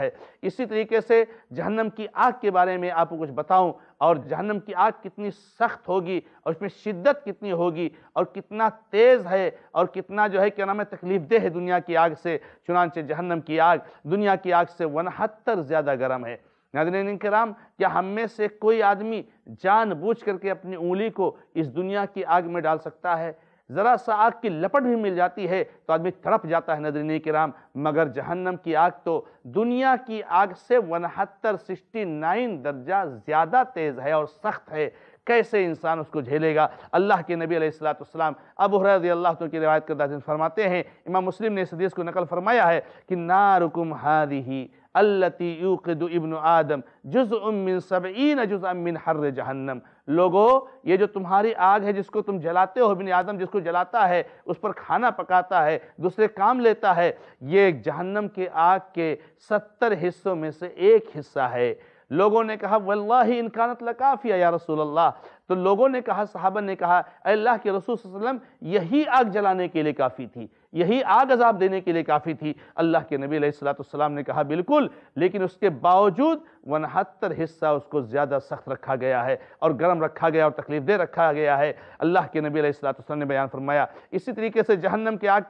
है इसी तरीके से जहन्नम की आग के बारे में आपको कुछ बताऊं और जहन्नम की आग कितनी सख्त होगी और उसमें शिद्दत कितनी होगी और कितना तेज़ है और कितना जो है क्या नाम है तकलीफ दे है दुनिया की आग से चुनानचे जहन्नम की आग दुनिया की आग से वनहत्तर ज़्यादा गर्म है नादरीन कराम क्या हम में से कोई आदमी बूझ करके अपनी उंगली को इस दुनिया की आग में डाल सकता है ज़रा सा आग की लपट भी मिल जाती है तो आदमी तड़प जाता है नदरीन कराम मगर जहन्नम की आग तो दुनिया की आग से वनहत्तर सिक्सटी नाइन दर्जा ज़्यादा तेज़ है और सख्त है कैसे इंसान उसको झेलेगा अल्लाह के नबी अलैहिस्सलाम अब रजी अल्लाह तो की रिवायत करदा फरमाते हैं इमाम मुस्लिम ने इस हदीस को नकल फरमाया है कि नारुकुम हादी अल्लती यूकद इब्न आदम जुज़ उमिन सबईन जुज़ अमिन हर जहन्नम लोगो ये जो तुम्हारी आग है जिसको तुम जलाते हो इबन आदम जिसको जलाता है उस पर खाना पकाता है दूसरे काम लेता है ये जहन्नम के आग के सत्तर हिस्सों में से एक हिस्सा है लोगों ने कहा वल्ला ही इनकानत लकाफ़िया या रसूल अल्लाह तो लोगों ने कहा साहबा ने कहा अल्लाह के रसूल वसम यही आग जलाने के लिए काफ़ी थी यही आग अजाब देने के लिए काफ़ी थी अल्लाह के नबी सलाम ने कहा बिल्कुल लेकिन उसके बावजूद वनहत्तर हिस्सा उसको ज़्यादा सख्त रखा गया है और गर्म रखा गया और तकलीफ दे रखा गया है अल्लाह के नबी सलाम ने बयान फरमाया इसी तरीके से जहन्नम की आग